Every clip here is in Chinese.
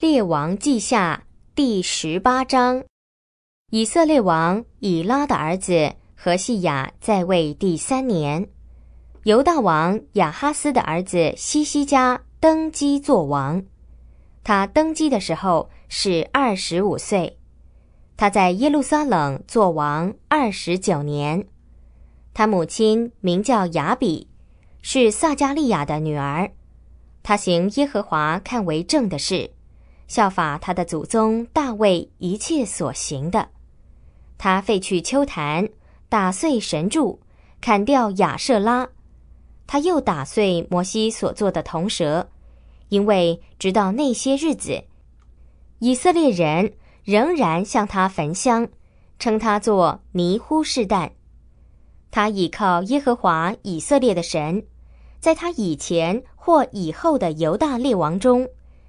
列王记下第十八章：以色列王以拉的儿子何细雅在位第三年，犹大王亚哈斯的儿子西西家登基做王。他登基的时候是二十五岁。他在耶路撒冷做王二十九年。他母亲名叫雅比，是撒加利亚的女儿。他行耶和华看为正的事。效法他的祖宗大卫一切所行的，他废去秋坛，打碎神柱，砍掉亚瑟拉。他又打碎摩西所做的铜蛇，因为直到那些日子，以色列人仍然向他焚香，称他做尼呼士旦。他倚靠耶和华以色列的神，在他以前或以后的犹大列王中。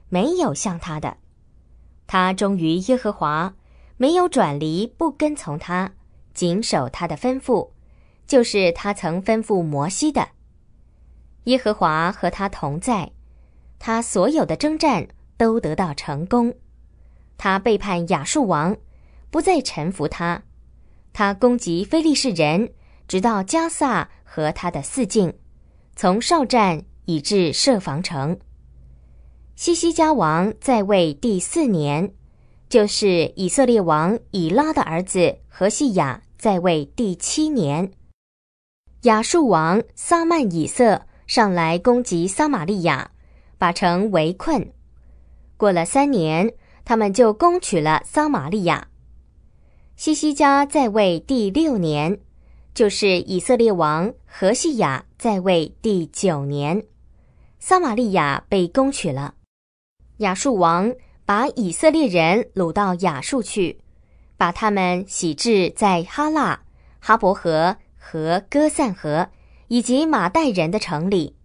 没有像他的，他忠于耶和华，没有转离不跟从他，谨守他的吩咐，就是他曾吩咐摩西的。耶和华和他同在，他所有的征战都得到成功。他背叛亚述王，不再臣服他。他攻击非利士人，直到加萨和他的四境，从哨站以至设防城。西西加王在位第四年，就是以色列王以拉的儿子何西雅在位第七年，亚述王撒曼以色上来攻击撒玛利亚，把城围困。过了三年，他们就攻取了撒玛利亚。西西家在位第六年，就是以色列王何西雅在位第九年，撒玛利亚被攻取了。亚述王把以色列人掳到亚述去，把他们徙置在哈拉、哈伯河和哥散河以及马代人的城里。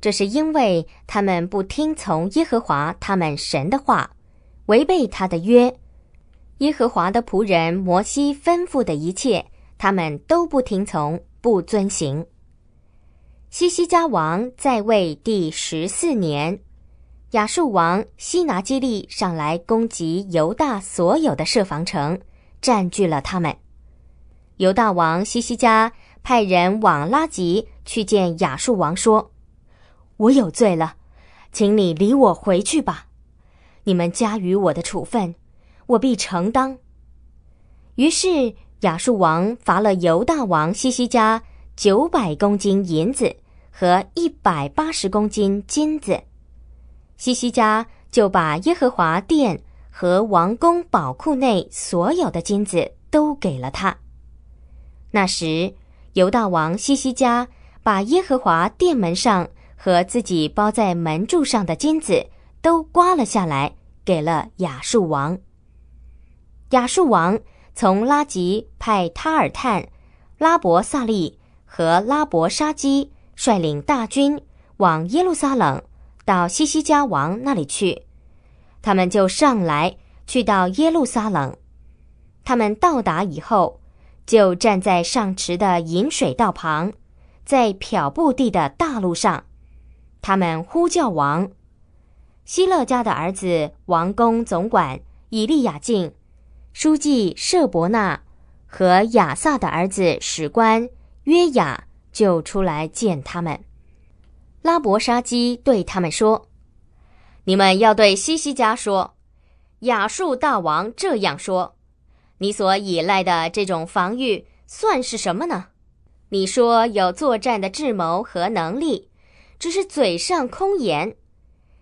这是因为他们不听从耶和华他们神的话，违背他的约。耶和华的仆人摩西吩咐的一切，他们都不听从，不遵行。西西家王在位第十四年。亚述王西拿基利上来攻击犹大所有的设防城，占据了他们。犹大王西西家派人往拉吉去见亚述王，说：“我有罪了，请你离我回去吧。你们加于我的处分，我必承当。”于是亚述王罚了犹大王西西家九百公斤银子和一百八十公斤金子。西西家就把耶和华殿和王宫宝库内所有的金子都给了他。那时，犹大王西西家把耶和华殿门上和自己包在门柱上的金子都刮了下来，给了亚述王。亚述王从拉吉派塔尔探、拉伯萨利和拉伯沙基率领大军往耶路撒冷。到西西家王那里去，他们就上来去到耶路撒冷。他们到达以后，就站在上池的引水道旁，在漂布地的大路上，他们呼叫王希勒家的儿子王公总管以利亚敬，书记舍伯纳和亚萨的儿子史官约雅就出来见他们。拉伯沙基对他们说：“你们要对西西加说，亚述大王这样说：你所倚赖的这种防御算是什么呢？你说有作战的智谋和能力，只是嘴上空言。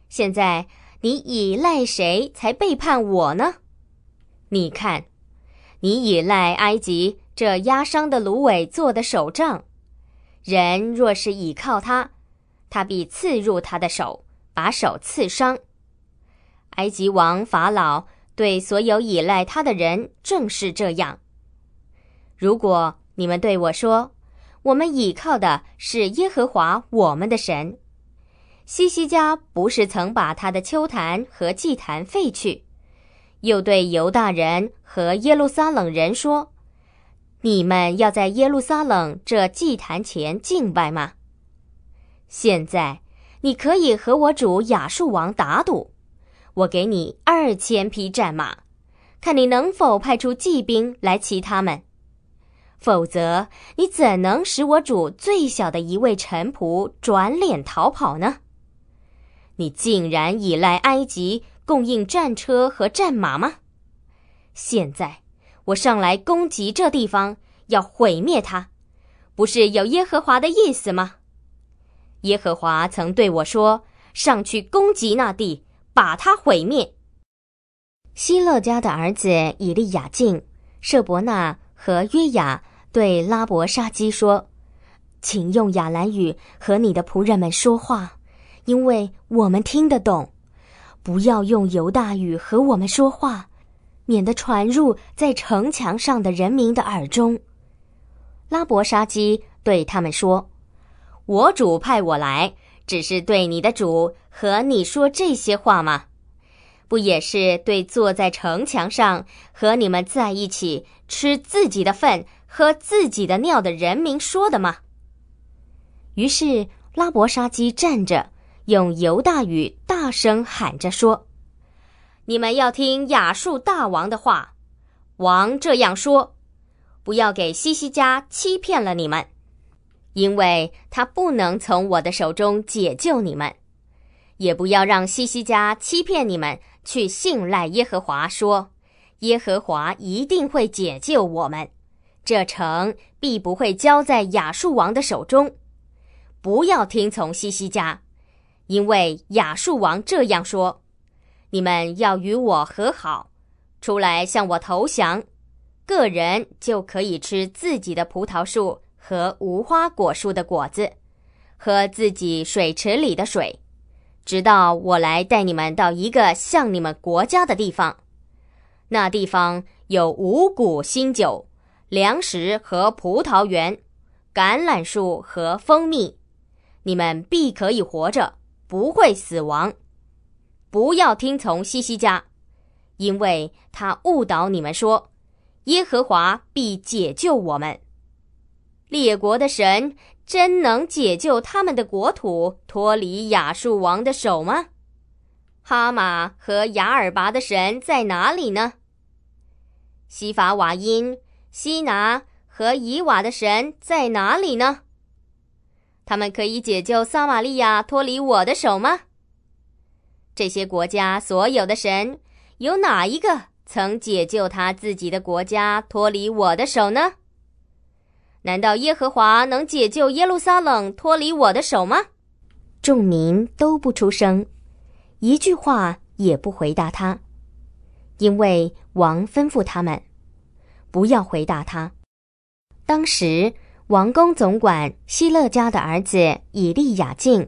现在你倚赖谁才背叛我呢？你看，你倚赖埃及这压伤的芦苇做的手杖，人若是倚靠它。”他必刺入他的手，把手刺伤。埃及王法老对所有倚赖他的人正是这样。如果你们对我说，我们倚靠的是耶和华我们的神，西西家不是曾把他的秋坛和祭坛废去，又对犹大人和耶路撒冷人说，你们要在耶路撒冷这祭坛前敬拜吗？现在，你可以和我主亚述王打赌，我给你二千匹战马，看你能否派出骑兵来骑他们。否则，你怎能使我主最小的一位臣仆转脸逃跑呢？你竟然依赖埃及供应战车和战马吗？现在我上来攻击这地方，要毁灭它，不是有耶和华的意思吗？耶和华曾对我说：“上去攻击那地，把它毁灭。”希勒家的儿子以利亚敬、舍伯纳和约雅对拉伯沙基说：“请用亚兰语和你的仆人们说话，因为我们听得懂。不要用犹大语和我们说话，免得传入在城墙上的人民的耳中。”拉伯沙基对他们说。我主派我来，只是对你的主和你说这些话吗？不也是对坐在城墙上和你们在一起吃自己的粪、喝自己的尿的人民说的吗？于是拉博沙基站着，用犹大语大声喊着说：“你们要听雅述大王的话，王这样说，不要给西西家欺骗了你们。”因为他不能从我的手中解救你们，也不要让西西家欺骗你们去信赖耶和华，说耶和华一定会解救我们，这城必不会交在亚述王的手中。不要听从西西家，因为亚述王这样说：你们要与我和好，出来向我投降，个人就可以吃自己的葡萄树。和无花果树的果子，和自己水池里的水，直到我来带你们到一个像你们国家的地方。那地方有五谷、新酒、粮食和葡萄园、橄榄树和蜂蜜，你们必可以活着，不会死亡。不要听从西西家，因为他误导你们说耶和华必解救我们。列国的神真能解救他们的国土脱离亚述王的手吗？哈马和雅尔拔的神在哪里呢？西法瓦因、西拿和以瓦的神在哪里呢？他们可以解救撒玛利亚脱离我的手吗？这些国家所有的神，有哪一个曾解救他自己的国家脱离我的手呢？难道耶和华能解救耶路撒冷脱离我的手吗？众民都不出声，一句话也不回答他，因为王吩咐他们不要回答他。当时，王宫总管希勒家的儿子以利亚敬、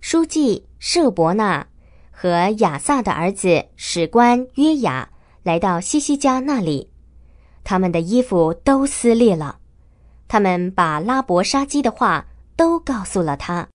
书记舍伯纳和亚萨的儿子史官约雅来到西西家那里，他们的衣服都撕裂了。他们把拉伯杀鸡的话都告诉了他。